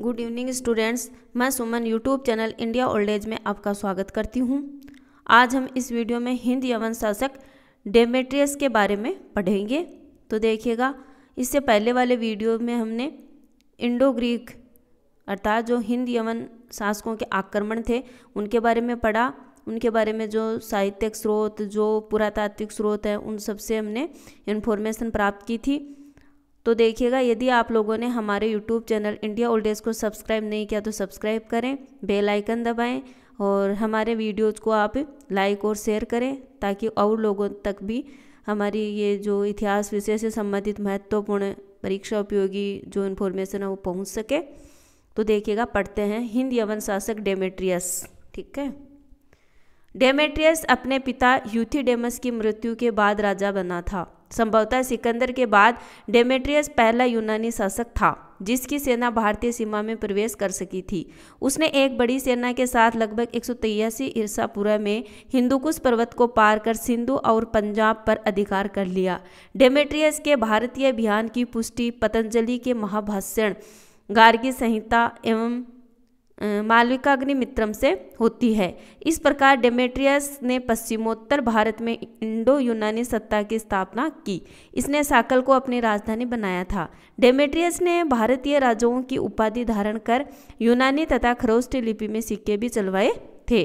good evening students मैं Suman YouTube channel India old age में आपका स्वागत करती हूँ आज हम इस वीडियो में हिंद यवन शासक डेमेट्रियस के बारे में पढ़ेंगे तो देखिएगा इससे पहले वाले वीडियो में हमने इंडो ग्रीक अर्थात जो हिंद यवन शासकों के आक्रमण थे उनके बारे में पढ़ा उनके बारे में जो साहित्यिक स्रोत जो पुरातात्विक स्रोत हैं उन सबसे हमने इन्फॉर्मेशन प्राप्त की थी तो देखिएगा यदि आप लोगों ने हमारे YouTube channel India old age को सब्सक्राइब नहीं किया तो सब्सक्राइब करें बेल आइकन दबाएं और हमारे वीडियोज़ को आप लाइक और शेयर करें ताकि और लोगों तक भी हमारी ये जो इतिहास विषय से संबंधित महत्वपूर्ण परीक्षा उपयोगी जो इन्फॉर्मेशन है वो पहुंच सके तो देखिएगा पढ़ते हैं हिंद यवन शासक डेमेट्रियस ठीक है डेमेट्रियस अपने पिता डेमस की मृत्यु के बाद राजा बना था संभवतः सिकंदर के बाद डेमेट्रियस पहला यूनानी शासक था जिसकी सेना भारतीय सीमा में प्रवेश कर सकी थी उसने एक बड़ी सेना के साथ लगभग एक सौ ईर्षा पूर्व में हिंदुकुश पर्वत को पार कर सिंधु और पंजाब पर अधिकार कर लिया डेमेट्रियस के भारतीय अभियान की पुष्टि पतंजलि के महाभाषण गार्गी संहिता एवं मालविका अग्निमित्रम से होती है इस प्रकार डेमेट्रियस ने पश्चिमोत्तर भारत में इंडो यूनानी सत्ता की स्थापना की इसने साकल को अपनी राजधानी बनाया था डेमेट्रियस ने भारतीय राजाओं की उपाधि धारण कर यूनानी तथा खरोष्ट लिपि में सिक्के भी चलवाए थे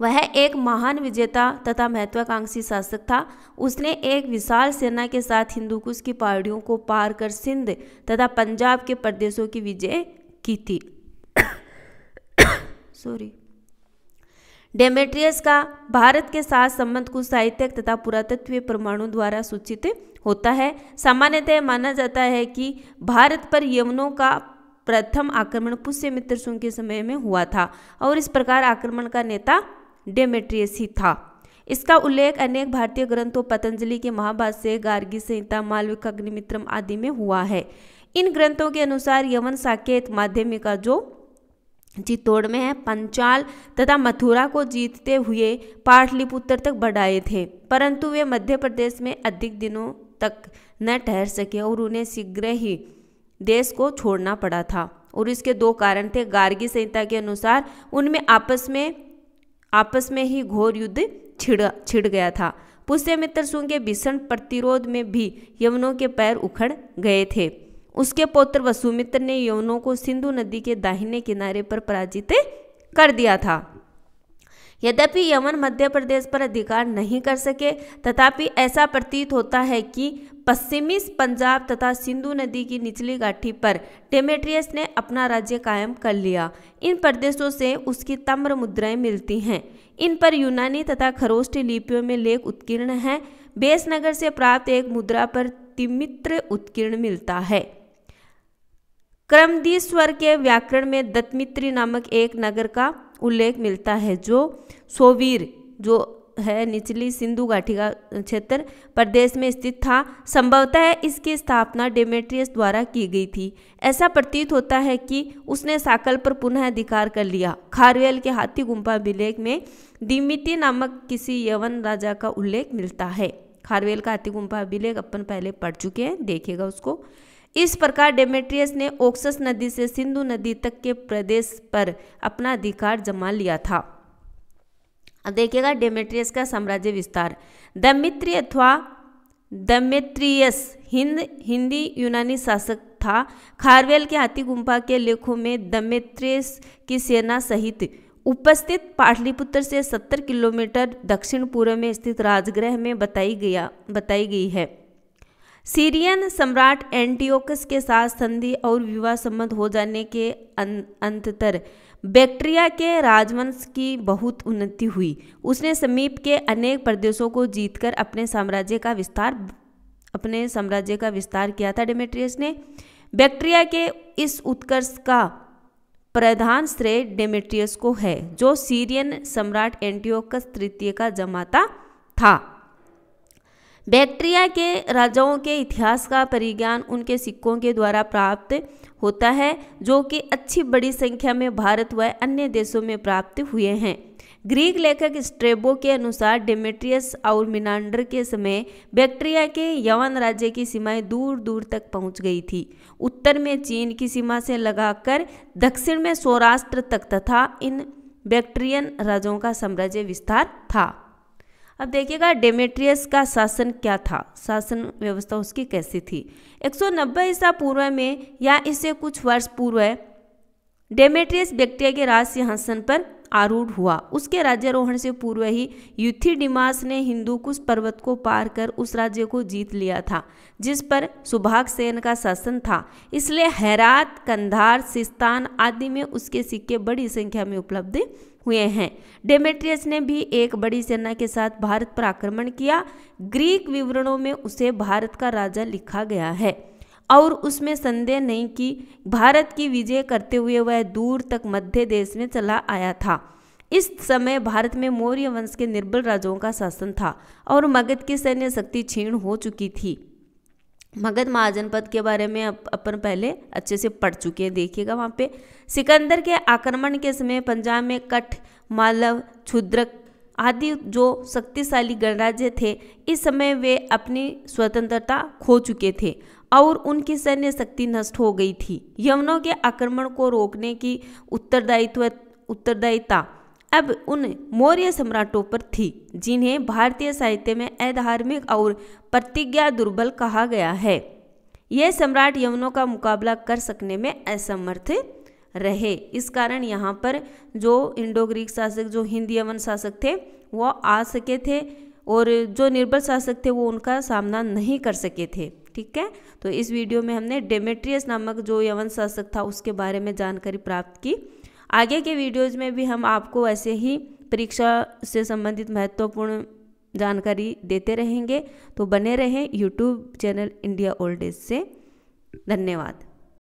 वह एक महान विजेता तथा महत्वाकांक्षी शासक था उसने एक विशाल सेना के साथ हिंदूकुश की पहाड़ियों को पार कर सिंध तथा पंजाब के प्रदेशों की विजय की थी सॉरी डेमेट्रियस का भारत के साथ संबंध कुछ साहित्यिक तथा पुरातत्वीय परमाणु द्वारा सूचित होता है सामान्यतः माना जाता है कि भारत पर यमनों का प्रथम आक्रमण पुष्यमित्र शुंग के समय में हुआ था और इस प्रकार आक्रमण का नेता डेमेट्रियस ही था इसका उल्लेख अनेक भारतीय ग्रंथों पतंजलि के महाभारत से गार्गी संहिता मालविक अग्निमित्रम आदि में हुआ है इन ग्रंथों के अनुसार यमन साकेत माध्यमिका जो चित्तौड़ में है पंचाल तथा मथुरा को जीतते हुए पाटलिपुत्र तक बढ़ाए थे परंतु वे मध्य प्रदेश में अधिक दिनों तक न ठहर सके और उन्हें शीघ्र ही देश को छोड़ना पड़ा था और इसके दो कारण थे गार्गी संहिता के अनुसार उनमें आपस में आपस में ही घोर युद्ध छिड़ छिड़ गया था पुष्यमित्र सुंग के भीषण प्रतिरोध में भी यवनों के पैर उखड़ गए थे उसके पौत्र वसुमित्र ने यवनों को सिंधु नदी के दाहिने किनारे पर पराजित कर दिया था यद्यपि यमन मध्य प्रदेश पर अधिकार नहीं कर सके तथापि ऐसा प्रतीत होता है कि पश्चिमी पंजाब तथा सिंधु नदी की निचली घाटी पर डेमेट्रियस ने अपना राज्य कायम कर लिया इन प्रदेशों से उसकी तम्र मुद्राएं मिलती हैं इन पर यूनानी तथा खरोष्ट लिपियों में लेख उत्कीर्ण हैं बेसनगर से प्राप्त एक मुद्रा पर तिमित्र उत्कीर्ण मिलता है क्रमदी स्वर के व्याकरण में दत्मित्री नामक एक नगर का उल्लेख मिलता है जो सोवीर जो है निचली सिंधु घाटी का क्षेत्र प्रदेश में स्थित था संभवतः इसकी स्थापना डेमेट्रियस द्वारा की गई थी ऐसा प्रतीत होता है कि उसने साकल पर पुनः अधिकार कर लिया खारवेल के हाथी गुम्पा अभिलेख में दिमिति नामक किसी यवन राजा का उल्लेख मिलता है खारवेल का हाथी गुम्फा अभिलेख अपन पहले पढ़ चुके हैं देखेगा उसको इस प्रकार डेमेट्रियस ने ओक्सस नदी से सिंधु नदी तक के प्रदेश पर अपना अधिकार जमा लिया था अब देखिएगा डेमेट्रियस का साम्राज्य विस्तार दमित्री अथवा दमेत्रियस हिंद हिंदी यूनानी शासक था खारवेल के हाथी गुम्फा के लेखों में दमेत्रियस की सेना सहित उपस्थित पाटलिपुत्र से 70 किलोमीटर दक्षिण पूर्व में स्थित राजगृह में बताई गया बताई गई है सीरियन सम्राट एंटीओकस के साथ संधि और विवाह संबंध हो जाने के अं-, अंतर बैक्ट्रिया के राजवंश की बहुत उन्नति हुई उसने समीप के अनेक प्रदेशों को जीतकर अपने साम्राज्य का विस्तार अपने साम्राज्य का विस्तार किया था डेमेट्रियस ने बैक्ट्रिया के इस उत्कर्ष का प्रधान श्रेय डेमेट्रियस को है जो सीरियन सम्राट एंटियोकस तृतीय का जमाता था बैक्ट्रिया के राजाओं के इतिहास का परिज्ञान उनके सिक्कों के द्वारा प्राप्त होता है जो कि अच्छी बड़ी संख्या में भारत व अन्य देशों में प्राप्त हुए हैं ग्रीक लेखक स्ट्रेबो के अनुसार डेमेट्रियस और मिनांडर के समय बैक्ट्रिया के यवन राज्य की सीमाएं दूर दूर तक पहुंच गई थी उत्तर में चीन की सीमा से लगाकर दक्षिण में सौराष्ट्र तक तथा इन बैक्ट्रियन राज्यों का साम्राज्य विस्तार था अब देखिएगा डेमेट्रियस का शासन क्या था शासन व्यवस्था उसकी कैसी थी 190 सौ ईसा पूर्व में या इससे कुछ वर्ष पूर्व डेमेट्रियस बैक्टेरिया के राज सिंहासन पर आरूढ़ हुआ उसके राज्यारोहण से पूर्व ही युथिडिमास ने हिंदू कुश पर्वत को पार कर उस राज्य को जीत लिया था जिस पर सुभाग सेन का शासन था इसलिए हैरात कंधार सिस्तान आदि में उसके सिक्के बड़ी संख्या में उपलब्ध हुए हैं डेमेट्रियस ने भी एक बड़ी सेना के साथ भारत पर आक्रमण किया ग्रीक विवरणों में उसे भारत का राजा लिखा गया है और उसमें संदेह नहीं कि भारत की विजय करते हुए वह दूर तक मध्य देश में चला आया था इस समय भारत में मौर्य वंश के निर्बल राजाओं का शासन था और मगध की सैन्य शक्ति क्षीण हो चुकी थी मगध महाजनपद के बारे में अपन पहले अच्छे से पढ़ चुके हैं देखिएगा वहाँ पे सिकंदर के आक्रमण के समय पंजाब में कठ मालव क्षुद्रक आदि जो शक्तिशाली गणराज्य थे इस समय वे अपनी स्वतंत्रता खो चुके थे और उनकी सैन्य शक्ति नष्ट हो गई थी यवनों के आक्रमण को रोकने की उत्तरदायित्व उत्तरदायिता अब उन मौर्य सम्राटों पर थी जिन्हें भारतीय साहित्य में अधार्मिक और प्रतिज्ञा दुर्बल कहा गया है यह सम्राट यवनों का मुकाबला कर सकने में असमर्थ रहे इस कारण यहाँ पर जो इंडो ग्रीक शासक जो हिंद यवन शासक थे वो आ सके थे और जो निर्बल शासक थे वो उनका सामना नहीं कर सके थे ठीक है तो इस वीडियो में हमने डेमेट्रियस नामक जो यवन शासक था उसके बारे में जानकारी प्राप्त की आगे के वीडियोज में भी हम आपको ऐसे ही परीक्षा से संबंधित महत्वपूर्ण जानकारी देते रहेंगे तो बने रहें YouTube channel India old age से धन्यवाद